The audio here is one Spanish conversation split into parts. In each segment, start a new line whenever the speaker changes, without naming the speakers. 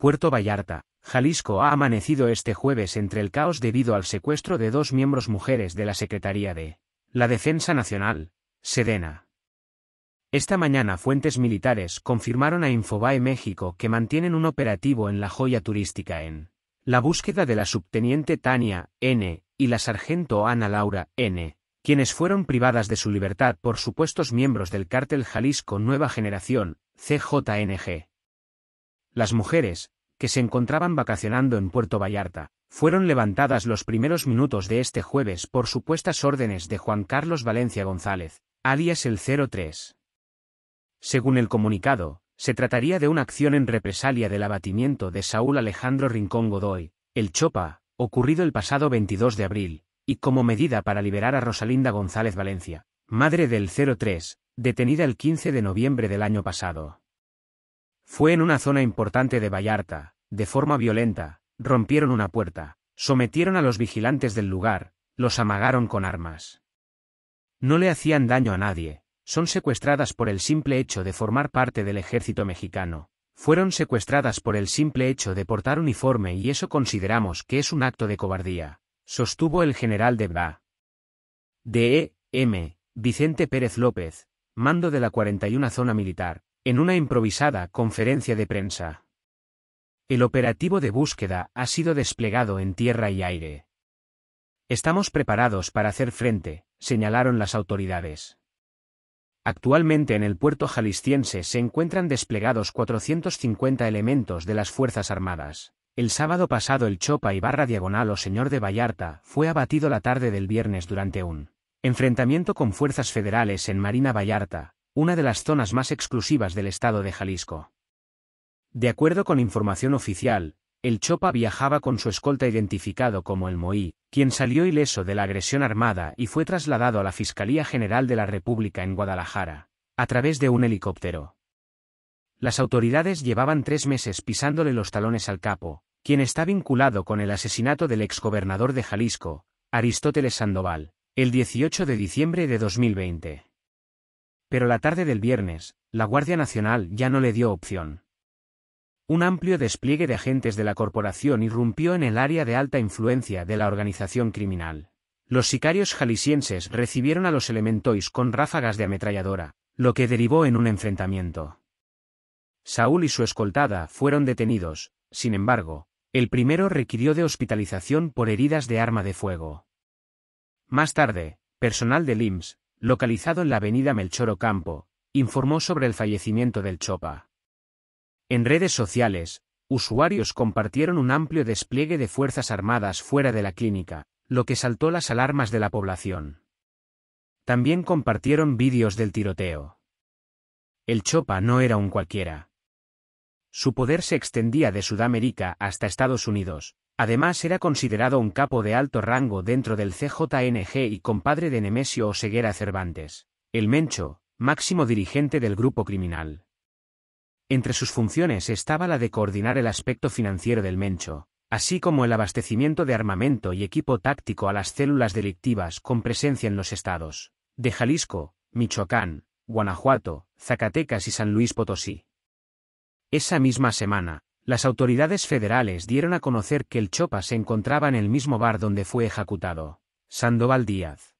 Puerto Vallarta, Jalisco ha amanecido este jueves entre el caos debido al secuestro de dos miembros mujeres de la Secretaría de la Defensa Nacional, Sedena. Esta mañana fuentes militares confirmaron a Infobae México que mantienen un operativo en la joya turística en la búsqueda de la subteniente Tania N. y la sargento Ana Laura N., quienes fueron privadas de su libertad por supuestos miembros del cártel Jalisco Nueva Generación, CJNG. Las mujeres, que se encontraban vacacionando en Puerto Vallarta, fueron levantadas los primeros minutos de este jueves por supuestas órdenes de Juan Carlos Valencia González, alias el 03. Según el comunicado, se trataría de una acción en represalia del abatimiento de Saúl Alejandro Rincón Godoy, el Chopa, ocurrido el pasado 22 de abril, y como medida para liberar a Rosalinda González Valencia, madre del 03, detenida el 15 de noviembre del año pasado. Fue en una zona importante de Vallarta, de forma violenta, rompieron una puerta, sometieron a los vigilantes del lugar, los amagaron con armas. No le hacían daño a nadie, son secuestradas por el simple hecho de formar parte del ejército mexicano, fueron secuestradas por el simple hecho de portar uniforme y eso consideramos que es un acto de cobardía, sostuvo el general de E. m Vicente Pérez López, mando de la 41 Zona Militar, en una improvisada conferencia de prensa. El operativo de búsqueda ha sido desplegado en tierra y aire. Estamos preparados para hacer frente, señalaron las autoridades. Actualmente en el puerto jalisciense se encuentran desplegados 450 elementos de las Fuerzas Armadas. El sábado pasado el Chopa y Barra Diagonal o Señor de Vallarta fue abatido la tarde del viernes durante un enfrentamiento con fuerzas federales en Marina Vallarta, una de las zonas más exclusivas del estado de Jalisco. De acuerdo con información oficial, el Chopa viajaba con su escolta identificado como el Moí, quien salió ileso de la agresión armada y fue trasladado a la Fiscalía General de la República en Guadalajara, a través de un helicóptero. Las autoridades llevaban tres meses pisándole los talones al capo, quien está vinculado con el asesinato del exgobernador de Jalisco, Aristóteles Sandoval, el 18 de diciembre de 2020. Pero la tarde del viernes, la Guardia Nacional ya no le dio opción. Un amplio despliegue de agentes de la corporación irrumpió en el área de alta influencia de la organización criminal. Los sicarios jaliscienses recibieron a los elementois con ráfagas de ametralladora, lo que derivó en un enfrentamiento. Saúl y su escoltada fueron detenidos, sin embargo, el primero requirió de hospitalización por heridas de arma de fuego. Más tarde, personal de lims localizado en la avenida Melchor Campo, informó sobre el fallecimiento del Chopa. En redes sociales, usuarios compartieron un amplio despliegue de Fuerzas Armadas fuera de la clínica, lo que saltó las alarmas de la población. También compartieron vídeos del tiroteo. El Chopa no era un cualquiera. Su poder se extendía de Sudamérica hasta Estados Unidos, Además era considerado un capo de alto rango dentro del CJNG y compadre de Nemesio Oseguera Cervantes, el Mencho, máximo dirigente del grupo criminal. Entre sus funciones estaba la de coordinar el aspecto financiero del Mencho, así como el abastecimiento de armamento y equipo táctico a las células delictivas con presencia en los estados de Jalisco, Michoacán, Guanajuato, Zacatecas y San Luis Potosí. Esa misma semana, las autoridades federales dieron a conocer que el Chopa se encontraba en el mismo bar donde fue ejecutado, Sandoval Díaz.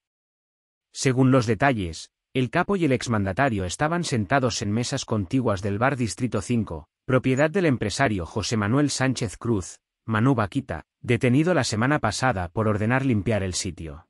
Según los detalles, el capo y el exmandatario estaban sentados en mesas contiguas del bar Distrito 5, propiedad del empresario José Manuel Sánchez Cruz, Manu Baquita, detenido la semana pasada por ordenar limpiar el sitio.